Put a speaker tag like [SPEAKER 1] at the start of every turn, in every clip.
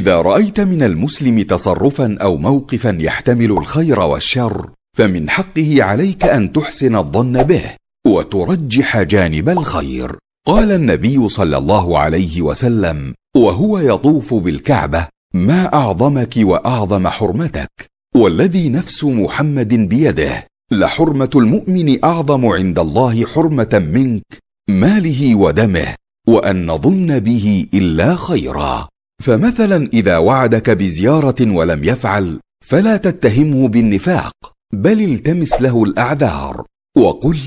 [SPEAKER 1] اذا رايت من المسلم تصرفا او موقفا يحتمل الخير والشر فمن حقه عليك ان تحسن الظن به وترجح جانب الخير قال النبي صلى الله عليه وسلم وهو يطوف بالكعبه ما اعظمك واعظم حرمتك والذي نفس محمد بيده لحرمه المؤمن اعظم عند الله حرمه منك ماله ودمه وان نظن به الا خيرا فمثلا اذا وعدك بزياره ولم يفعل فلا تتهمه بالنفاق بل التمس له الاعذار وقل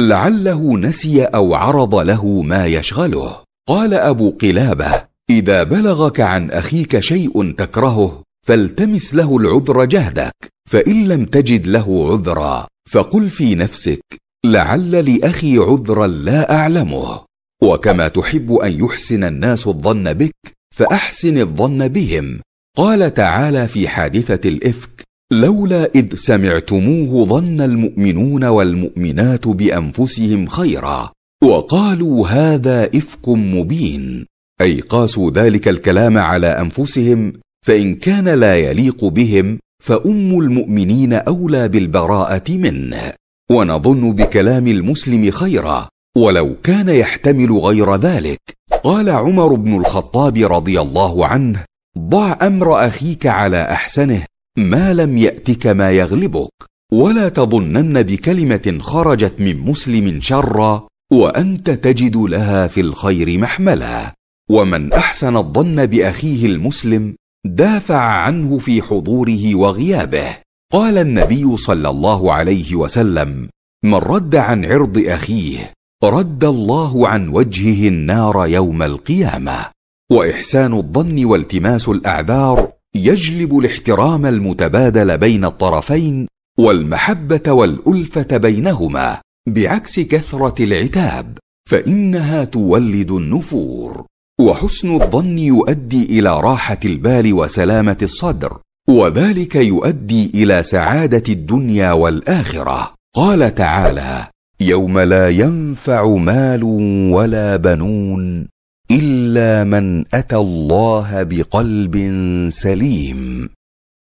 [SPEAKER 1] لعله نسي او عرض له ما يشغله قال ابو قلابه اذا بلغك عن اخيك شيء تكرهه فالتمس له العذر جهدك فان لم تجد له عذرا فقل في نفسك لعل لاخي عذرا لا اعلمه وكما تحب ان يحسن الناس الظن بك فاحسن الظن بهم قال تعالى في حادثه الافك لولا اذ سمعتموه ظن المؤمنون والمؤمنات بانفسهم خيرا وقالوا هذا افك مبين اي قاسوا ذلك الكلام على انفسهم فان كان لا يليق بهم فام المؤمنين اولى بالبراءه منه ونظن بكلام المسلم خيرا ولو كان يحتمل غير ذلك قال عمر بن الخطاب رضي الله عنه ضع امر اخيك على احسنه ما لم ياتك ما يغلبك ولا تظنن بكلمه خرجت من مسلم شرا وانت تجد لها في الخير محملا ومن احسن الظن باخيه المسلم دافع عنه في حضوره وغيابه قال النبي صلى الله عليه وسلم من رد عن عرض اخيه رد الله عن وجهه النار يوم القيامه واحسان الظن والتماس الاعذار يجلب الاحترام المتبادل بين الطرفين والمحبه والالفه بينهما بعكس كثره العتاب فانها تولد النفور وحسن الظن يؤدي الى راحه البال وسلامه الصدر وذلك يؤدي الى سعاده الدنيا والاخره قال تعالى يوم لا ينفع مال ولا بنون الا من اتى الله بقلب سليم